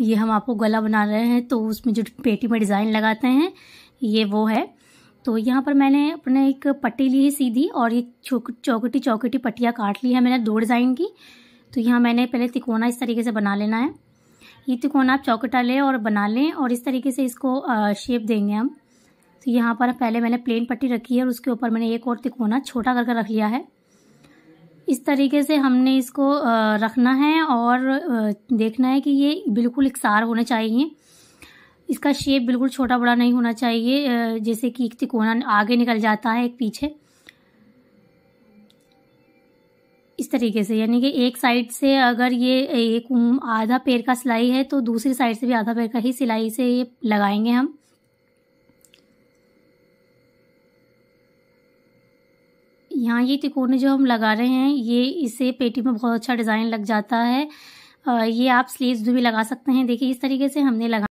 ये हम आपको गला बना रहे हैं तो उसमें जो पेटी में डिज़ाइन लगाते हैं ये वो है तो यहाँ पर मैंने अपने एक पट्टी ली है सीधी और ये चौकटी चौकटी पट्टियाँ काट ली है मैंने दो डिज़ाइन की तो यहाँ मैंने पहले तिकोना इस तरीके से बना लेना है ये तिकोना आप चौकटा लें और बना लें और इस तरीके से इसको शेप देंगे हम तो यहाँ पर पहले मैंने प्लेन पट्टी रखी है और उसके ऊपर मैंने एक और तिकोना छोटा करके रख लिया है इस तरीके से हमने इसको रखना है और देखना है कि ये बिल्कुल इकसार होने चाहिए इसका शेप बिल्कुल छोटा बड़ा नहीं होना चाहिए जैसे कि एक तिकोना आगे निकल जाता है एक पीछे इस तरीके से यानी कि एक साइड से अगर ये एक आधा पैर का सिलाई है तो दूसरी साइड से भी आधा पैर का ही सिलाई से ये लगाएंगे हम यहाँ ये तिकोने जो हम लगा रहे हैं ये इसे पेटी में बहुत अच्छा डिज़ाइन लग जाता है ये आप स्लीव्स भी लगा सकते हैं देखिए इस तरीके से हमने लगा